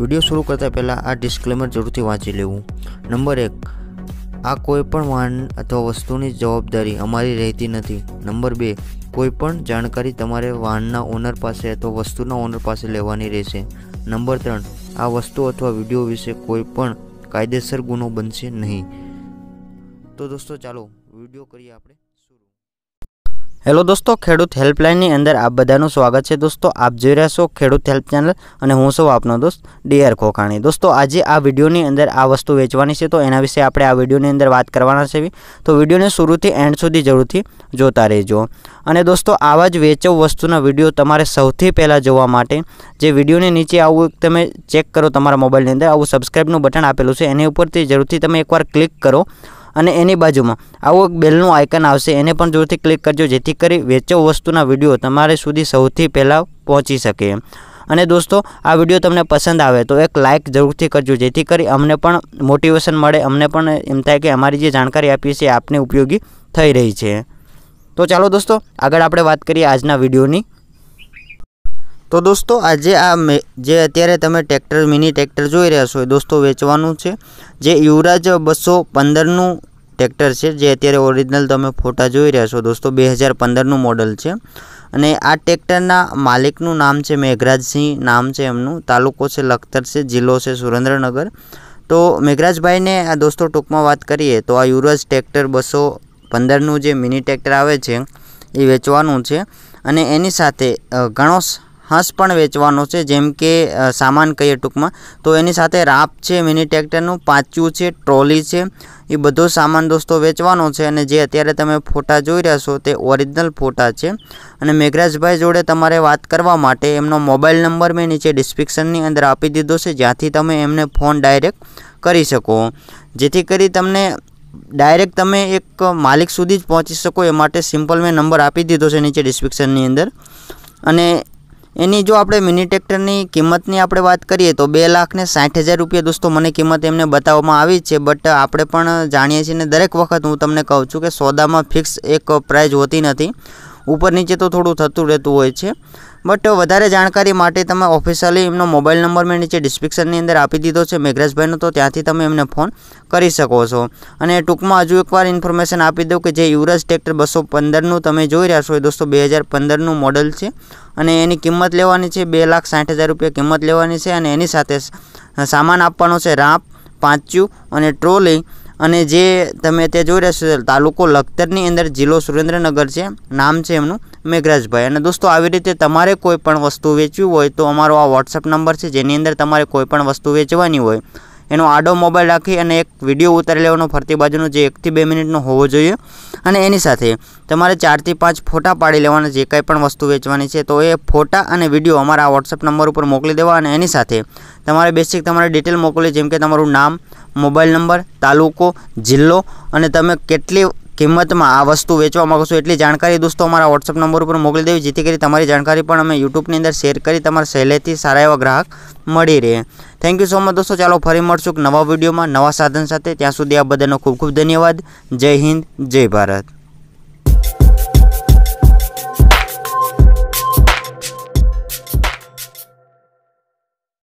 video શરૂ કરતાં પહેલાં આ ડિસ્ક્લેમર જરૂરથી વાંચી લેવું નંબર એક આ કોઈપણ વાહન અથવા વસ્તુની જવાબદારી અમારી રહેતી નથી નંબર બે કોઈપણ જાણકારી તમારે વાહનના ઓનર પાસે અથવા વસ્તુના ઓનર પાસે લેવાની રહેશે નંબર ત્રણ આ વસ્તુ અથવા વિડીયો વિશે કોઈપણ કાયદેસર ગુનો બનશે નહીં તો દોસ્તો ચાલો વિડીયો કરીએ આપણે હેલો દોસ્તો ખેડૂત હેલ્પલાઇન ની અંદર આપ બધાનું સ્વાગત છે દોસ્તો આપ જોઈ રહે છો ખેડૂત હેલ્પ ચેનલ અને હું છું આપનો દોસ્ત ડીર કોખાણી દોસ્તો આજે આ વિડિયો ની અંદર આ વસ્તુ વેચવાની છે તો એના વિશે આપણે આ વિડિયો ની અંદર વાત કરવાનો છે તો વિડિયો ને શરૂ થી એન્ડ સુધી જરૂરથી જોતા રહેજો અને દોસ્તો આવા જ વેચવ વસ્તુના વિડિયો તમારે સૌથી પહેલા જોવા માટે જે વિડિયો ની નીચે આવું એક તમે ચેક કરો તમારા મોબાઈલ ની અંદર આવું સબસ્ક્રાઇબ નું બટન આપેલું છે એની ઉપરથી જરૂરથી તમે એકવાર ક્લિક કરો અને એની બાજુમાં આવો એક બેલનું આઇકન આવશે એને પણ જરૂરથી ક્લિક કરજો જેથી કરી વેચવ વસ્તુના વિડિયો તમારે સુધી સૌથી પહેલા પહોંચી શકે અને દોસ્તો આ વિડિયો તમને પસંદ આવે તો એક લાઈક જરૂરથી કરજો જેથી કરી અમને પણ મોટિવેશન મળે અમને પણ એમ થાય કે અમારી જે જાણકારી આપી છે આપને ઉપયોગી થઈ રહી છે તો ચાલો દોસ્તો આગળ આપણે વાત કરીએ આજના વિડિયોની તો દોસ્તો આજે આ જે અત્યારે તમે ટ્રેક્ટર મિની ટ્રેક્ટર જોઈ રહ્યા છો દોસ્તો વેચવાનું છે જે યુરાજ 215 નું ટ્રેક્ટર છે જે અત્યારે ઓરિજિનલ તમે ફોટા જોઈ રહ્યા છો દોસ્તો 2015 નું મોડેલ છે અને આ ટ્રેક્ટર ના માલિક નું નામ છે મેઘરાજસિંહ નામ છે એમનું તાલુકો છે લક્તર છે જિલ્લો છે सुरेंद्रनगर તો મેઘરાજભાઈ ને આ દોસ્તો ટુકમાં વાત કરીએ તો આ યુરોજ ટ્રેક્ટર 215 નું જે મિની ટ્રેક્ટર આવે છે એ વેચવાનું છે અને એની સાથે ગણોશ હાશ પણ વેચવાનો છે જેમ કે સામાન કઈ ટુકમાં તો એની સાથે રાપ છે મની ટ્રેક્ટર નું પાંચ્યુ છે ટ્રોલી છે એ બધો સામાન દોસ્તો વેચવાનો છે અને જે અત્યારે તમે ફોટા જોઈ રહ્યા છો તે ઓરિજિનલ ફોટા છે અને મેઘરાજભાઈ જોડે તમારે વાત કરવા માટે એમનો મોબાઈલ નંબર મે નીચે ડિસ્ક્રિપ્શન ની અંદર આપી દીધો છે જેથી તમે એમને ફોન ડાયરેક્ટ કરી શકો જેથી કરી તમને ડાયરેક્ટ તમે એક માલિક સુધી જ પહોંચી શકો એ માટે સિમ્પલ મે નંબર આપી દીધો છે નીચે ડિસ્ક્રિપ્શન ની અંદર અને એની જો આપણે મિની ટ્રેક્ટરની કિંમતની આપણે વાત કરીએ તો બે લાખને સાઠ હજાર રૂપિયા દોસ્તો મને કિંમત એમને બતાવવામાં આવી છે બટ આપણે પણ જાણીએ છીએ ને દરેક વખત હું તમને કહું છું કે સોદામાં ફિક્સ એક પ્રાઇઝ હોતી નથી ઉપર નીચે તો થોડું થતું રહેતું હોય છે મટો વધારે જાણકારી માટે તમે ઓફિશિયલી એમનો મોબાઈલ નંબર મે નીચે ડિસ્ક્રિપ્શન ની અંદર આપી દીધો છે મેગરેશભાઈનો તો ત્યાંથી તમે એમને ફોન કરી શકો છો અને ટૂંકમાં હજુ એકવાર ઇન્ફોર્મેશન આપી દઉં કે જે યુરજ ટ્રેક્ટર 215 નું તમે જોઈ રહ્યા છો એ દોસ્તો 2015 નું મોડેલ છે અને એની કિંમત લેવાની છે 260000 રૂપિયા કિંમત લેવાની છે અને એની સાથે સામાન આપવાનો છે રાંપ પાંચ્યુ અને ટ્રોલી અને જે તમે તે જોઈ રહ્યા છો તાલુકો લક્તરની અંદર જિલ્લો સુરેન્દ્રનગર છે નામ છે એમનું મે ગ્રાજ ભાઈ અને દોસ્તો આવી રીતે તમારે કોઈ પણ વસ્તુ વેચવી હોય તો અમારો આ WhatsApp નંબર છે જેની અંદર તમારે કોઈ પણ વસ્તુ વેચવાની હોય એનો આડો મોબાઈલ રાખી અને એક વિડિયો ઉતારી લેવાનો ફરતી બાજુનો જે 1 થી 2 મિનિટનો હોવો જોઈએ અને એની સાથે તમારે 4 થી 5 ફોટા પાડી લેવાના જે કઈ પણ વસ્તુ વેચવાની છે તો એ ફોટા અને વિડિયો અમારા WhatsApp નંબર ઉપર મોકલી દેવા અને એની સાથે તમારે બેઝિક તમારે ડિટેલ મોકલી જેમ કે તમારું નામ મોબાઈલ નંબર તાલુકો જિલ્લો અને તમે કેટલી કિંમતમાં આ વસ્તુ વેચવા માગો છો એટલી જાણકારી દોસ્તો અમારા વોટ્સઅપ નંબર ઉપર મોકલી દેવી જેથી કરી તમારી જાણકારી પણ અમે યુટ્યુબની અંદર શેર કરી તમારે સહેલેથી સારા એવા ગ્રાહક મળી રહે થેન્ક યુ સો મચ દોસ્તો ચાલો ફરી મળશું નવા વિડીયોમાં નવા સાધન સાથે ત્યાં સુધી આ બધાનો ખૂબ ખૂબ ધન્યવાદ જય હિન્દ જય ભારત